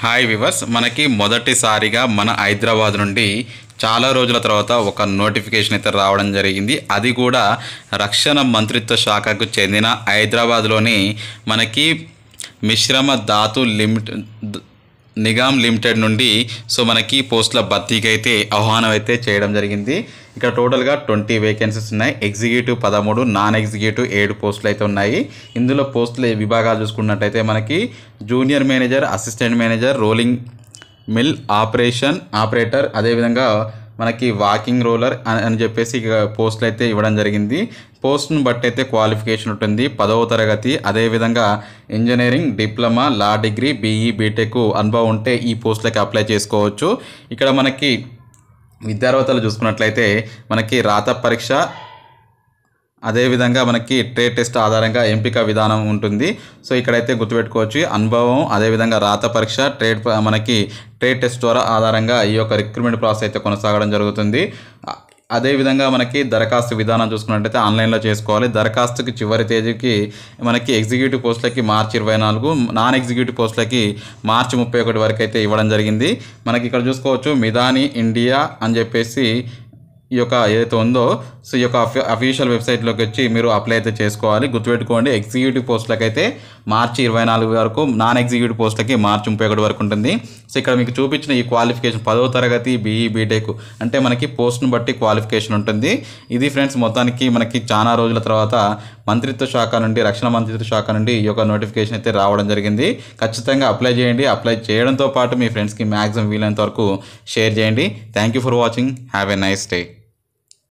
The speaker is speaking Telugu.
హాయ్ వివర్స్ మనకి మొదటిసారిగా మన హైదరాబాద్ నుండి చాలా రోజుల తర్వాత ఒక నోటిఫికేషన్ అయితే రావడం జరిగింది అది కూడా రక్షణ మంత్రిత్వ శాఖకు చెందిన హైదరాబాద్లోని మనకి మిశ్రమ ధాతు లిమిట్ నిగమ్ లిమిటెడ్ నుండి సో మనకి పోస్టుల భర్తీకి అయితే ఆహ్వానం అయితే చేయడం జరిగింది ఇక్కడ టోటల్గా ట్వంటీ వేకెన్సీస్ ఉన్నాయి ఎగ్జిక్యూటివ్ పదమూడు నాన్ ఎగ్జిక్యూటివ్ ఏడు పోస్టులు అయితే ఉన్నాయి ఇందులో పోస్టుల విభాగాలు చూసుకున్నట్టయితే మనకి junior manager assistant manager rolling mill operation operator అదేవిధంగా మనకి వాకింగ్ రోలర్ అని చెప్పేసి పోస్టులు అయితే ఇవ్వడం జరిగింది పోస్ట్ను బట్టి అయితే క్వాలిఫికేషన్ ఉంటుంది పదవ తరగతి అదేవిధంగా engineering diploma law degree BE BTech అనుభవం ఉంటే ఈ పోస్టులకి అప్లై చేసుకోవచ్చు ఇక్కడ మనకి విద్యార్హతలు చూసుకున్నట్లయితే మనకి రాత పరీక్ష అదేవిధంగా మనకి ట్రేడ్ టెస్ట్ ఆధారంగా ఎంపిక విధానం ఉంటుంది సో ఇక్కడైతే గుర్తుపెట్టుకోవచ్చు అనుభవం అదేవిధంగా రాత పరీక్ష ట్రేడ్ మనకి ట్రేడ్ టెస్ట్ ద్వారా ఆధారంగా ఈ యొక్క రిక్రూట్మెంట్ ప్రాసెస్ అయితే కొనసాగడం జరుగుతుంది అదేవిధంగా మనకి దరఖాస్తు విధానం చూసుకున్నట్టయితే ఆన్లైన్లో చేసుకోవాలి దరఖాస్తుకి చివరి తేదీకి మనకి ఎగ్జిక్యూటివ్ పోస్టులకి మార్చి ఇరవై నాలుగు నాన్ ఎగ్జిక్యూటివ్ పోస్టులకి మార్చి ముప్పై ఒకటి వరకు అయితే ఇవ్వడం జరిగింది మనకి ఇక్కడ చూసుకోవచ్చు మిధాని ఇండియా అని చెప్పేసి ఈ యొక్క ఏదైతే ఉందో సో ఈ యొక్క అఫీషియల్ వెబ్సైట్లోకి వచ్చి మీరు అప్లై అయితే చేసుకోవాలి గుర్తుపెట్టుకోండి ఎగ్జిక్యూటివ్ పోస్ట్లకైతే మార్చి ఇరవై నాలుగు వరకు నాన్ ఎగ్జిక్యూటివ్ పోస్టులకి మార్చి ముప్పై ఒకటి వరకు ఉంటుంది సో ఇక్కడ మీకు చూపించిన ఈ క్వాలిఫికేషన్ పదవ తరగతి బీఈ బీటెక్ అంటే మనకి పోస్ట్ను బట్టి క్వాలిఫికేషన్ ఉంటుంది ఇది ఫ్రెండ్స్ మొత్తానికి మనకి చాలా రోజుల తర్వాత మంత్రిత్వ శాఖ నుండి రక్షణ మంత్రిత్వ శాఖ నుండి ఈ యొక్క నోటిఫికేషన్ అయితే రావడం జరిగింది ఖచ్చితంగా అప్లై చేయండి అప్లై చేయడంతో పాటు మీ ఫ్రెండ్స్కి మ్యాక్సిమం వీలైనంత వరకు షేర్ చేయండి thank you for watching have a nice day